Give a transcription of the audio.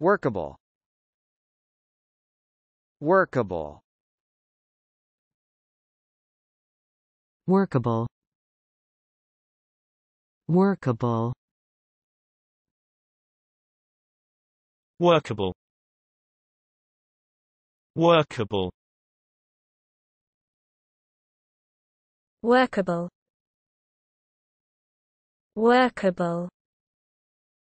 workable workable workable workable workable workable workable workable